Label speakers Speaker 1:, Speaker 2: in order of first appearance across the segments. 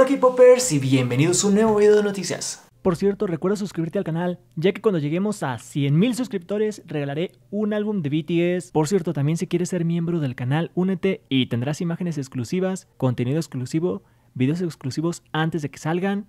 Speaker 1: Hola k y bienvenidos a un nuevo video de noticias. Por cierto, recuerda suscribirte al canal, ya que cuando lleguemos a 100.000 suscriptores regalaré un álbum de BTS. Por cierto, también si quieres ser miembro del canal, únete y tendrás imágenes exclusivas, contenido exclusivo, videos exclusivos antes de que salgan,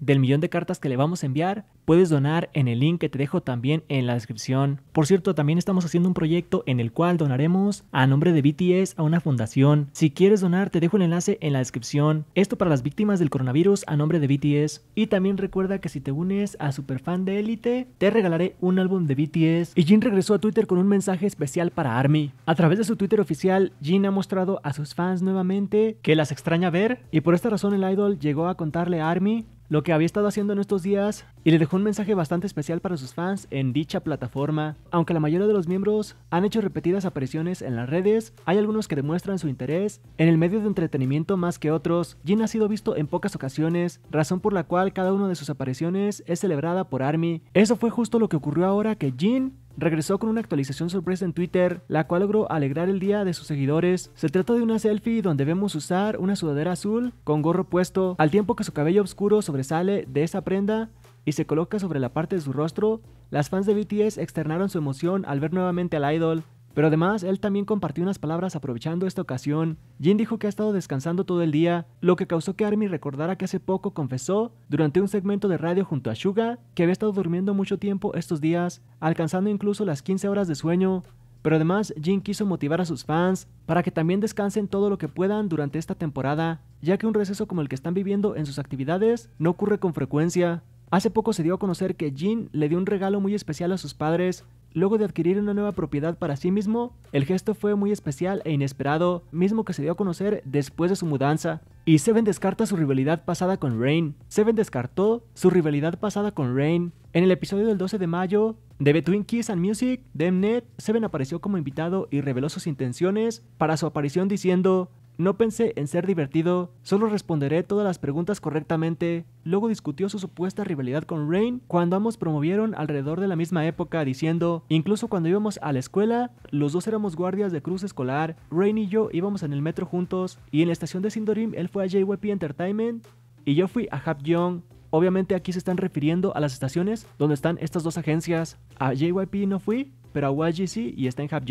Speaker 1: del millón de cartas que le vamos a enviar, puedes donar en el link que te dejo también en la descripción. Por cierto, también estamos haciendo un proyecto en el cual donaremos a nombre de BTS a una fundación. Si quieres donar, te dejo el enlace en la descripción. Esto para las víctimas del coronavirus a nombre de BTS. Y también recuerda que si te unes a Superfan de Elite, te regalaré un álbum de BTS. Y Jin regresó a Twitter con un mensaje especial para ARMY. A través de su Twitter oficial, Jin ha mostrado a sus fans nuevamente que las extraña ver y por esta razón el idol llegó a contarle a ARMY lo que había estado haciendo en estos días y le dejó un mensaje bastante especial para sus fans en dicha plataforma. Aunque la mayoría de los miembros han hecho repetidas apariciones en las redes, hay algunos que demuestran su interés en el medio de entretenimiento más que otros. Jin ha sido visto en pocas ocasiones, razón por la cual cada una de sus apariciones es celebrada por ARMY. Eso fue justo lo que ocurrió ahora que Jin regresó con una actualización sorpresa en Twitter, la cual logró alegrar el día de sus seguidores. Se trata de una selfie donde vemos usar una sudadera azul con gorro puesto, al tiempo que su cabello oscuro sobresale de esa prenda y se coloca sobre la parte de su rostro. Las fans de BTS externaron su emoción al ver nuevamente al idol, pero además, él también compartió unas palabras aprovechando esta ocasión. Jin dijo que ha estado descansando todo el día, lo que causó que Army recordara que hace poco confesó, durante un segmento de radio junto a Suga, que había estado durmiendo mucho tiempo estos días, alcanzando incluso las 15 horas de sueño. Pero además, Jin quiso motivar a sus fans para que también descansen todo lo que puedan durante esta temporada, ya que un receso como el que están viviendo en sus actividades no ocurre con frecuencia. Hace poco se dio a conocer que Jin le dio un regalo muy especial a sus padres, Luego de adquirir una nueva propiedad para sí mismo, el gesto fue muy especial e inesperado, mismo que se dio a conocer después de su mudanza. Y Seven descarta su rivalidad pasada con Rain. Seven descartó su rivalidad pasada con Rain. En el episodio del 12 de mayo de Between Kiss and Music, Demnet, Seven apareció como invitado y reveló sus intenciones para su aparición diciendo no pensé en ser divertido, solo responderé todas las preguntas correctamente. Luego discutió su supuesta rivalidad con Rain cuando ambos promovieron alrededor de la misma época diciendo, incluso cuando íbamos a la escuela, los dos éramos guardias de cruz escolar, Rain y yo íbamos en el metro juntos, y en la estación de Sindorim él fue a JYP Entertainment y yo fui a Hap Obviamente aquí se están refiriendo a las estaciones donde están estas dos agencias. A JYP no fui, pero a YG y está en Hap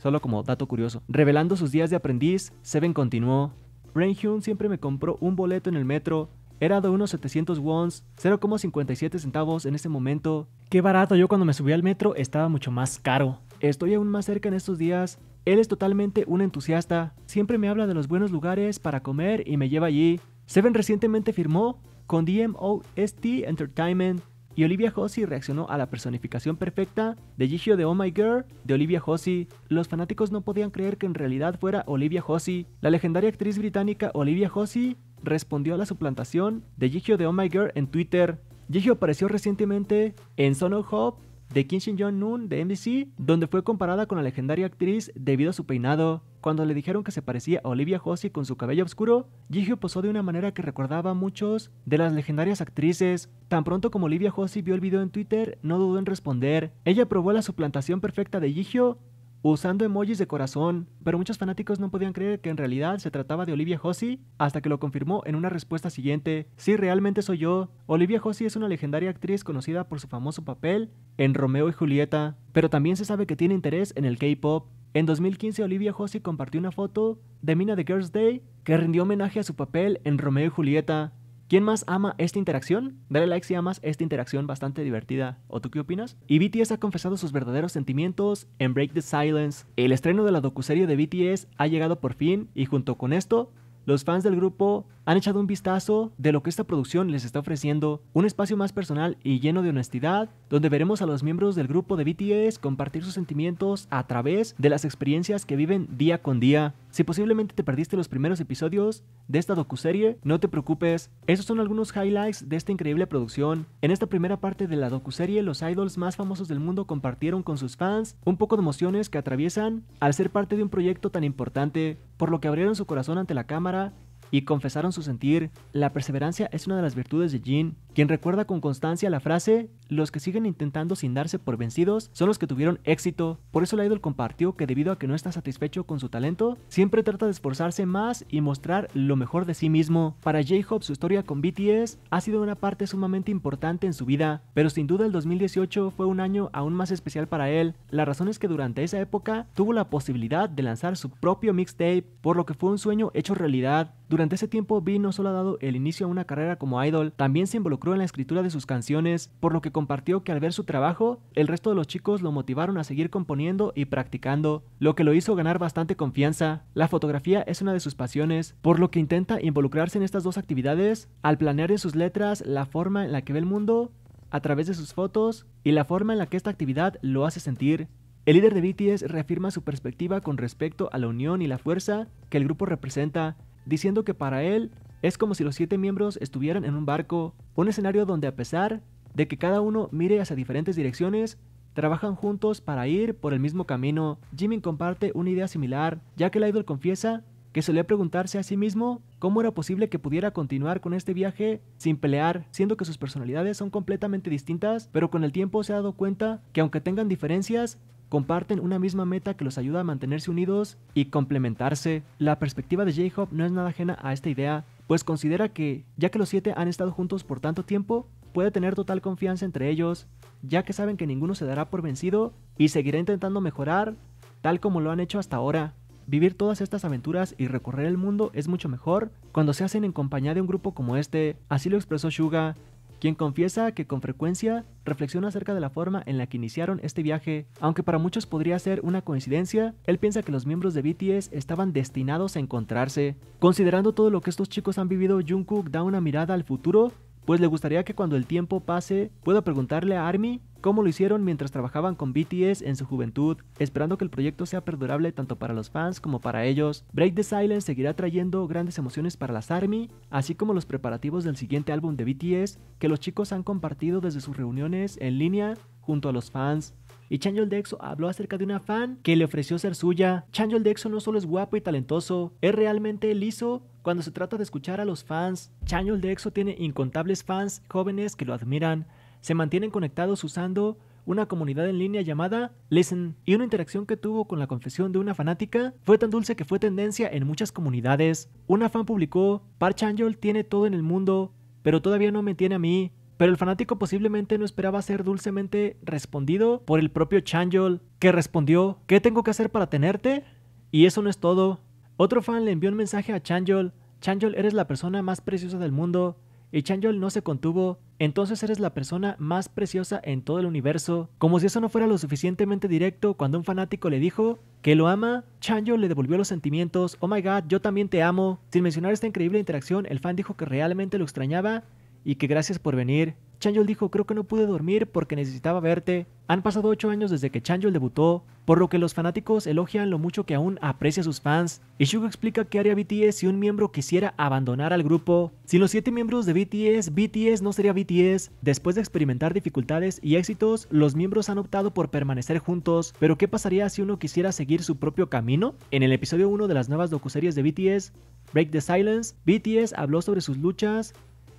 Speaker 1: Solo como dato curioso. Revelando sus días de aprendiz, Seven continuó. Rainhyun siempre me compró un boleto en el metro. Era de unos 700 wons, 0,57 centavos en ese momento. Qué barato, yo cuando me subí al metro estaba mucho más caro. Estoy aún más cerca en estos días. Él es totalmente un entusiasta. Siempre me habla de los buenos lugares para comer y me lleva allí. Seven recientemente firmó con DMOST Entertainment y Olivia Hossi reaccionó a la personificación perfecta de Gigio de Oh My Girl de Olivia Hossi. Los fanáticos no podían creer que en realidad fuera Olivia Hossi. La legendaria actriz británica Olivia Hossi respondió a la suplantación de Gigio de Oh My Girl en Twitter. Gigio apareció recientemente en Sono Hope de Kim Shin jong Noon de NBC, donde fue comparada con la legendaria actriz debido a su peinado. Cuando le dijeron que se parecía a Olivia Hussey con su cabello oscuro, Jihyo posó de una manera que recordaba a muchos de las legendarias actrices. Tan pronto como Olivia Hussey vio el video en Twitter, no dudó en responder. Ella probó la suplantación perfecta de Jihyo usando emojis de corazón, pero muchos fanáticos no podían creer que en realidad se trataba de Olivia Josi hasta que lo confirmó en una respuesta siguiente. Si realmente soy yo. Olivia Hussey es una legendaria actriz conocida por su famoso papel en Romeo y Julieta, pero también se sabe que tiene interés en el K-pop. En 2015 Olivia Josi compartió una foto de Mina de Girls Day que rindió homenaje a su papel en Romeo y Julieta, ¿Quién más ama esta interacción? Dale like si amas esta interacción bastante divertida. ¿O tú qué opinas? Y BTS ha confesado sus verdaderos sentimientos en Break the Silence. El estreno de la docuserie de BTS ha llegado por fin y junto con esto, los fans del grupo han echado un vistazo de lo que esta producción les está ofreciendo, un espacio más personal y lleno de honestidad, donde veremos a los miembros del grupo de BTS compartir sus sentimientos a través de las experiencias que viven día con día. Si posiblemente te perdiste los primeros episodios de esta docuserie, no te preocupes, esos son algunos highlights de esta increíble producción. En esta primera parte de la docuserie, los idols más famosos del mundo compartieron con sus fans un poco de emociones que atraviesan al ser parte de un proyecto tan importante, por lo que abrieron su corazón ante la cámara y confesaron su sentir, la perseverancia es una de las virtudes de Jin, quien recuerda con constancia la frase, los que siguen intentando sin darse por vencidos son los que tuvieron éxito. Por eso la idol compartió que debido a que no está satisfecho con su talento, siempre trata de esforzarse más y mostrar lo mejor de sí mismo. Para J-Hope su historia con BTS ha sido una parte sumamente importante en su vida, pero sin duda el 2018 fue un año aún más especial para él. La razón es que durante esa época tuvo la posibilidad de lanzar su propio mixtape, por lo que fue un sueño hecho realidad. Durante ese tiempo, Vino no solo ha dado el inicio a una carrera como idol, también se involucró en la escritura de sus canciones, por lo que compartió que al ver su trabajo, el resto de los chicos lo motivaron a seguir componiendo y practicando, lo que lo hizo ganar bastante confianza. La fotografía es una de sus pasiones, por lo que intenta involucrarse en estas dos actividades al planear en sus letras la forma en la que ve el mundo a través de sus fotos y la forma en la que esta actividad lo hace sentir. El líder de BTS reafirma su perspectiva con respecto a la unión y la fuerza que el grupo representa, diciendo que para él es como si los siete miembros estuvieran en un barco, un escenario donde a pesar de que cada uno mire hacia diferentes direcciones, trabajan juntos para ir por el mismo camino. Jimmy comparte una idea similar, ya que el idol confiesa que solía preguntarse a sí mismo cómo era posible que pudiera continuar con este viaje sin pelear, siendo que sus personalidades son completamente distintas, pero con el tiempo se ha dado cuenta que aunque tengan diferencias, comparten una misma meta que los ayuda a mantenerse unidos y complementarse. La perspectiva de J-Hop no es nada ajena a esta idea, pues considera que, ya que los siete han estado juntos por tanto tiempo, puede tener total confianza entre ellos, ya que saben que ninguno se dará por vencido y seguirá intentando mejorar, tal como lo han hecho hasta ahora. Vivir todas estas aventuras y recorrer el mundo es mucho mejor cuando se hacen en compañía de un grupo como este, así lo expresó Suga, quien confiesa que con frecuencia reflexiona acerca de la forma en la que iniciaron este viaje. Aunque para muchos podría ser una coincidencia, él piensa que los miembros de BTS estaban destinados a encontrarse. Considerando todo lo que estos chicos han vivido, Jungkook da una mirada al futuro pues le gustaría que cuando el tiempo pase pueda preguntarle a ARMY cómo lo hicieron mientras trabajaban con BTS en su juventud, esperando que el proyecto sea perdurable tanto para los fans como para ellos. Break the Silence seguirá trayendo grandes emociones para las ARMY, así como los preparativos del siguiente álbum de BTS que los chicos han compartido desde sus reuniones en línea junto a los fans. Y Chanyeol Dexo habló acerca de una fan que le ofreció ser suya. Chanyeol Dexo no solo es guapo y talentoso, es realmente liso cuando se trata de escuchar a los fans, Chanyeol de EXO tiene incontables fans jóvenes que lo admiran. Se mantienen conectados usando una comunidad en línea llamada Listen y una interacción que tuvo con la confesión de una fanática fue tan dulce que fue tendencia en muchas comunidades. Una fan publicó, Par Chanyeol tiene todo en el mundo, pero todavía no me tiene a mí. Pero el fanático posiblemente no esperaba ser dulcemente respondido por el propio Chanyeol, que respondió, ¿qué tengo que hacer para tenerte? Y eso no es todo. Otro fan le envió un mensaje a Chan Changyol eres la persona más preciosa del mundo, y Changyol no se contuvo, entonces eres la persona más preciosa en todo el universo. Como si eso no fuera lo suficientemente directo, cuando un fanático le dijo que lo ama, Chanjo le devolvió los sentimientos, oh my god, yo también te amo. Sin mencionar esta increíble interacción, el fan dijo que realmente lo extrañaba y que gracias por venir. Changyol dijo, creo que no pude dormir porque necesitaba verte. Han pasado 8 años desde que Chanyeol debutó, por lo que los fanáticos elogian lo mucho que aún aprecia a sus fans, y Suga explica qué haría BTS si un miembro quisiera abandonar al grupo. Sin los 7 miembros de BTS, BTS no sería BTS. Después de experimentar dificultades y éxitos, los miembros han optado por permanecer juntos, pero ¿qué pasaría si uno quisiera seguir su propio camino? En el episodio 1 de las nuevas docuseries de BTS, Break the Silence, BTS habló sobre sus luchas,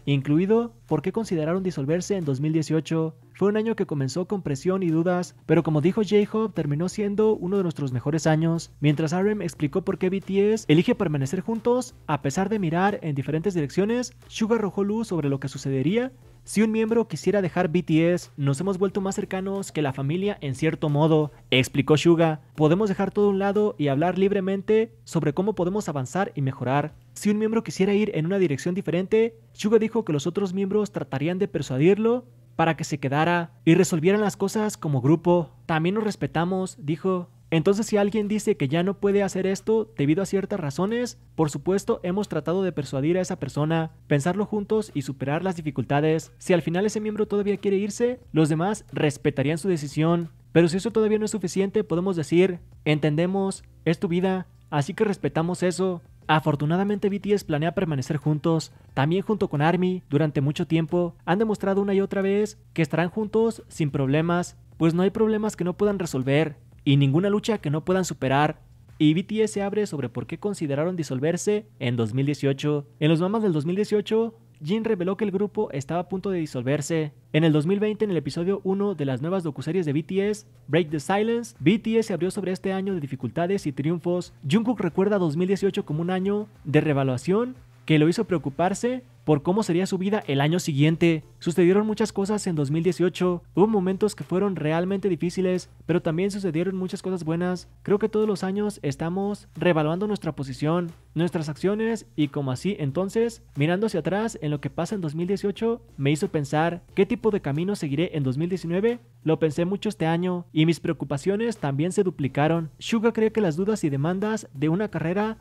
Speaker 1: incluido por qué consideraron disolverse en 2018. Fue un año que comenzó con presión y dudas, pero como dijo J-Hope, terminó siendo uno de nuestros mejores años, mientras RM explicó por qué BTS elige permanecer juntos a pesar de mirar en diferentes direcciones, Suga arrojó luz sobre lo que sucedería si un miembro quisiera dejar BTS, nos hemos vuelto más cercanos que la familia en cierto modo, explicó Suga. Podemos dejar todo a un lado y hablar libremente sobre cómo podemos avanzar y mejorar. Si un miembro quisiera ir en una dirección diferente, Suga dijo que los otros miembros tratarían de persuadirlo para que se quedara y resolvieran las cosas como grupo. También nos respetamos, dijo. Entonces si alguien dice que ya no puede hacer esto debido a ciertas razones, por supuesto hemos tratado de persuadir a esa persona, pensarlo juntos y superar las dificultades. Si al final ese miembro todavía quiere irse, los demás respetarían su decisión. Pero si eso todavía no es suficiente, podemos decir, entendemos, es tu vida, así que respetamos eso, Afortunadamente BTS planea permanecer juntos, también junto con ARMY, durante mucho tiempo. Han demostrado una y otra vez que estarán juntos sin problemas, pues no hay problemas que no puedan resolver y ninguna lucha que no puedan superar. Y BTS se abre sobre por qué consideraron disolverse en 2018. En los mamas del 2018, Jin reveló que el grupo estaba a punto de disolverse. En el 2020, en el episodio 1 de las nuevas docuseries de BTS, Break the Silence, BTS se abrió sobre este año de dificultades y triunfos. Jungkook recuerda 2018 como un año de revaluación que lo hizo preocuparse por cómo sería su vida el año siguiente. Sucedieron muchas cosas en 2018, hubo momentos que fueron realmente difíciles, pero también sucedieron muchas cosas buenas. Creo que todos los años estamos revaluando nuestra posición, nuestras acciones y como así entonces, mirando hacia atrás en lo que pasa en 2018, me hizo pensar qué tipo de camino seguiré en 2019. Lo pensé mucho este año y mis preocupaciones también se duplicaron. Suga cree que las dudas y demandas de una carrera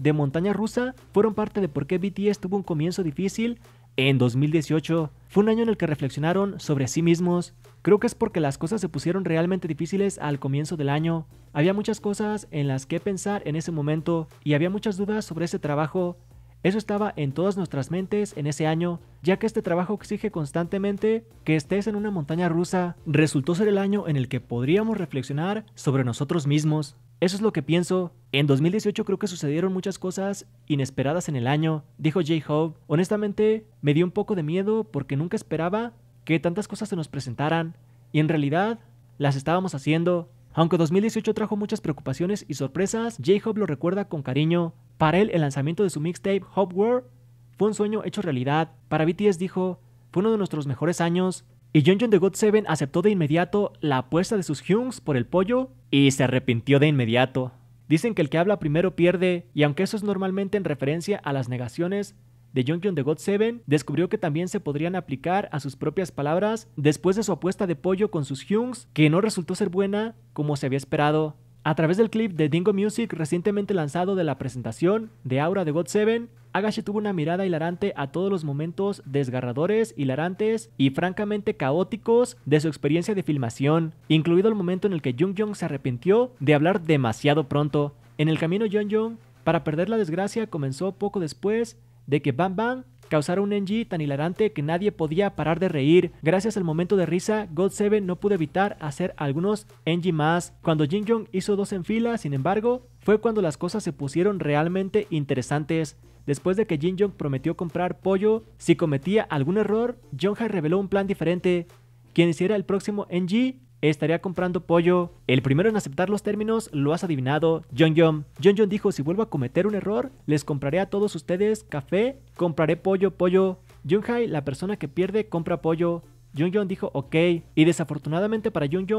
Speaker 1: de montaña rusa fueron parte de por qué BTS tuvo un comienzo difícil en 2018. Fue un año en el que reflexionaron sobre sí mismos. Creo que es porque las cosas se pusieron realmente difíciles al comienzo del año. Había muchas cosas en las que pensar en ese momento y había muchas dudas sobre ese trabajo eso estaba en todas nuestras mentes en ese año, ya que este trabajo exige constantemente que estés en una montaña rusa. Resultó ser el año en el que podríamos reflexionar sobre nosotros mismos. Eso es lo que pienso. En 2018 creo que sucedieron muchas cosas inesperadas en el año, dijo J. Hope. Honestamente, me dio un poco de miedo porque nunca esperaba que tantas cosas se nos presentaran. Y en realidad, las estábamos haciendo. Aunque 2018 trajo muchas preocupaciones y sorpresas, j hope lo recuerda con cariño. Para él, el lanzamiento de su mixtape Hope World fue un sueño hecho realidad. Para BTS dijo, fue uno de nuestros mejores años. Y John de God 7 aceptó de inmediato la apuesta de sus Hyungs por el pollo y se arrepintió de inmediato. Dicen que el que habla primero pierde, y aunque eso es normalmente en referencia a las negaciones de John de God 7 descubrió que también se podrían aplicar a sus propias palabras después de su apuesta de pollo con sus Hyungs, que no resultó ser buena como se había esperado. A través del clip de Dingo Music recientemente lanzado de la presentación de Aura de God 7, Agashi tuvo una mirada hilarante a todos los momentos desgarradores, hilarantes y francamente caóticos de su experiencia de filmación, incluido el momento en el que Jung Jung se arrepintió de hablar demasiado pronto. En el camino Jung Jung, para perder la desgracia, comenzó poco después de que Bam Bam Causaron un NG tan hilarante que nadie podía parar de reír. Gracias al momento de risa, God 7 no pudo evitar hacer algunos NG más. Cuando Jin Jong hizo dos en fila, sin embargo, fue cuando las cosas se pusieron realmente interesantes. Después de que Jin Jong prometió comprar pollo, si cometía algún error, Jonghae reveló un plan diferente. Quien hiciera el próximo NG estaría comprando pollo. El primero en aceptar los términos lo has adivinado, John John. dijo, si vuelvo a cometer un error, les compraré a todos ustedes café, compraré pollo, pollo. Jung Hai, la persona que pierde, compra pollo. Jung dijo, ok. Y desafortunadamente para Jung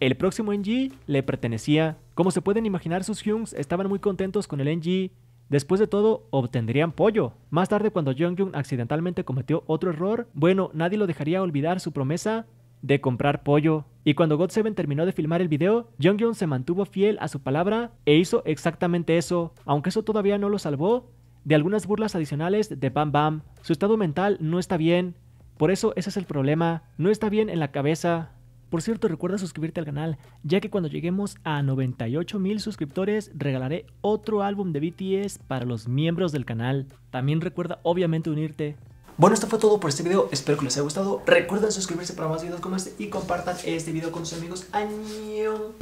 Speaker 1: el próximo NG le pertenecía. Como se pueden imaginar, sus Hyungs estaban muy contentos con el NG. Después de todo, obtendrían pollo. Más tarde, cuando Jung Jung accidentalmente cometió otro error, bueno, nadie lo dejaría olvidar su promesa de comprar pollo. Y cuando God 7 terminó de filmar el video, Jung se mantuvo fiel a su palabra e hizo exactamente eso, aunque eso todavía no lo salvó de algunas burlas adicionales de Bam Bam. Su estado mental no está bien, por eso ese es el problema, no está bien en la cabeza. Por cierto, recuerda suscribirte al canal, ya que cuando lleguemos a 98 mil suscriptores regalaré otro álbum de BTS para los miembros del canal. También recuerda obviamente unirte bueno, esto fue todo por este video. Espero que les haya gustado. Recuerden suscribirse para más videos como este y compartan este video con sus amigos. ¡Año!